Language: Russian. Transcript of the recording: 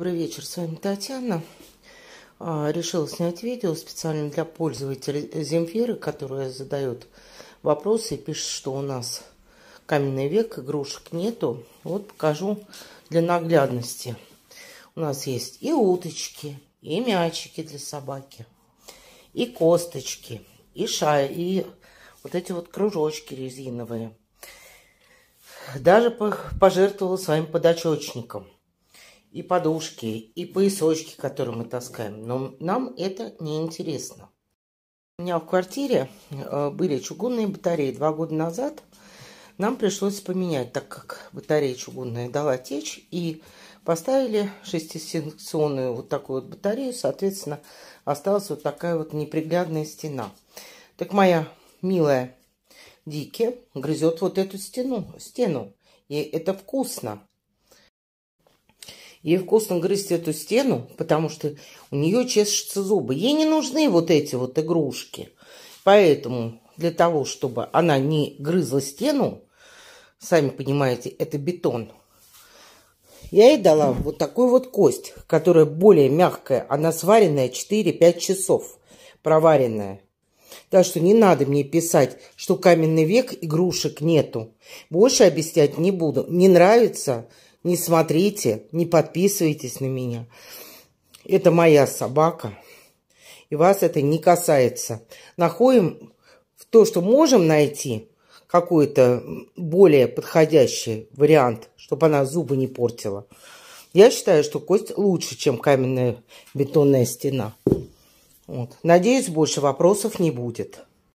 Добрый вечер, с вами Татьяна. А, решила снять видео специально для пользователя Земфиры, которая задает вопросы и пишет, что у нас каменный век, игрушек нету. Вот покажу для наглядности. У нас есть и уточки, и мячики для собаки, и косточки, и шая, и вот эти вот кружочки резиновые. Даже пожертвовала своим подочечником – и подушки, и поясочки, которые мы таскаем. Но нам это не интересно. У меня в квартире э, были чугунные батареи. Два года назад нам пришлось поменять, так как батарея чугунная дала течь, и поставили шестисекционную вот такую вот батарею, соответственно, осталась вот такая вот неприглядная стена. Так моя милая Дики грызет вот эту стену, стену, и это вкусно. Ей вкусно грызть эту стену, потому что у нее чешутся зубы. Ей не нужны вот эти вот игрушки. Поэтому для того, чтобы она не грызла стену, сами понимаете, это бетон, я ей дала вот такую вот кость, которая более мягкая. Она сваренная 4-5 часов, проваренная. Так что не надо мне писать, что каменный век игрушек нету. Больше объяснять не буду. Не нравится – не смотрите, не подписывайтесь на меня. Это моя собака, и вас это не касается. Находим в то, что можем найти, какой-то более подходящий вариант, чтобы она зубы не портила. Я считаю, что кость лучше, чем каменная бетонная стена. Вот. Надеюсь, больше вопросов не будет.